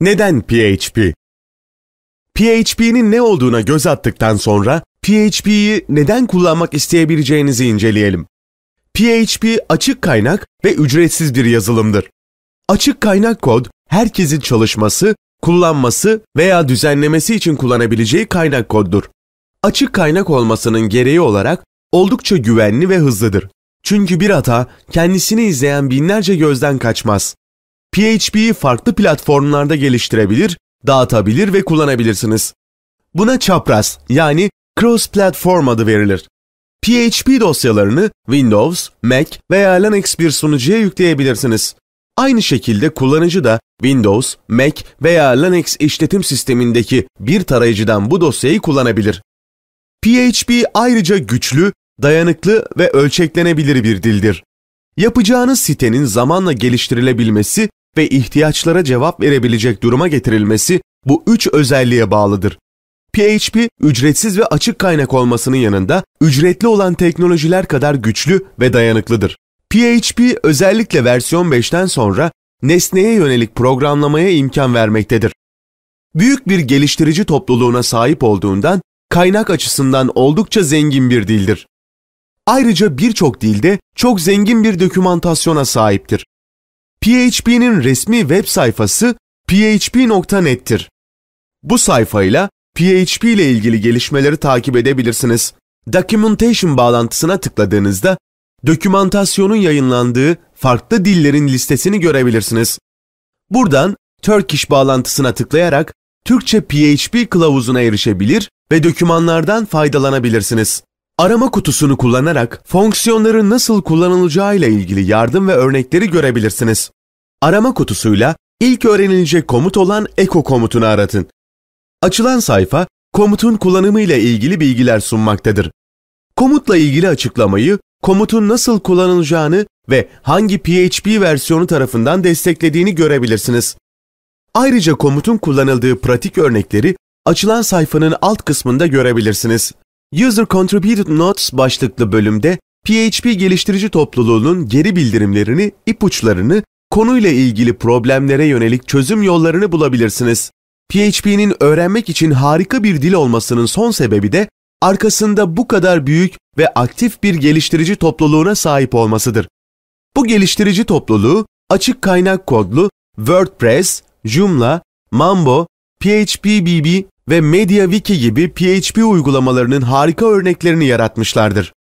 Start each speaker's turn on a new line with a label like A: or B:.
A: Neden PHP? PHP'nin ne olduğuna göz attıktan sonra PHP'yi neden kullanmak isteyebileceğinizi inceleyelim. PHP açık kaynak ve ücretsiz bir yazılımdır. Açık kaynak kod, herkesin çalışması, kullanması veya düzenlemesi için kullanabileceği kaynak koddur. Açık kaynak olmasının gereği olarak oldukça güvenli ve hızlıdır. Çünkü bir hata kendisini izleyen binlerce gözden kaçmaz. PHP'yi farklı platformlarda geliştirebilir, dağıtabilir ve kullanabilirsiniz. Buna çapraz yani cross platform adı verilir. PHP dosyalarını Windows, Mac veya Linux bir sunucuya yükleyebilirsiniz. Aynı şekilde kullanıcı da Windows, Mac veya Linux işletim sistemindeki bir tarayıcıdan bu dosyayı kullanabilir. PHP ayrıca güçlü, dayanıklı ve ölçeklenebilir bir dildir. Yapacağınız sitenin zamanla geliştirilebilmesi ve ihtiyaçlara cevap verebilecek duruma getirilmesi bu üç özelliğe bağlıdır. PHP ücretsiz ve açık kaynak olmasının yanında ücretli olan teknolojiler kadar güçlü ve dayanıklıdır. PHP özellikle versiyon 5'ten sonra nesneye yönelik programlamaya imkan vermektedir. Büyük bir geliştirici topluluğuna sahip olduğundan kaynak açısından oldukça zengin bir dildir. Ayrıca birçok dilde çok zengin bir dokümantasyona sahiptir. PHP'nin resmi web sayfası php.net'tir. Bu sayfayla PHP ile ilgili gelişmeleri takip edebilirsiniz. Documentation bağlantısına tıkladığınızda dokümantasyonun yayınlandığı farklı dillerin listesini görebilirsiniz. Buradan Turkish bağlantısına tıklayarak Türkçe PHP kılavuzuna erişebilir ve dokümanlardan faydalanabilirsiniz. Arama kutusunu kullanarak fonksiyonların nasıl kullanılacağı ile ilgili yardım ve örnekleri görebilirsiniz. Arama kutusuyla ilk öğrenilecek komut olan echo komutunu aratın. Açılan sayfa komutun kullanımıyla ilgili bilgiler sunmaktadır. Komutla ilgili açıklamayı, komutun nasıl kullanılacağını ve hangi PHP versiyonu tarafından desteklediğini görebilirsiniz. Ayrıca komutun kullanıldığı pratik örnekleri açılan sayfanın alt kısmında görebilirsiniz. User Contributed Notes başlıklı bölümde PHP geliştirici topluluğunun geri bildirimlerini, ipuçlarını konuyla ilgili problemlere yönelik çözüm yollarını bulabilirsiniz. PHP'nin öğrenmek için harika bir dil olmasının son sebebi de arkasında bu kadar büyük ve aktif bir geliştirici topluluğuna sahip olmasıdır. Bu geliştirici topluluğu açık kaynak kodlu WordPress, Joomla, Mambo, PHPBB ve MediaWiki gibi PHP uygulamalarının harika örneklerini yaratmışlardır.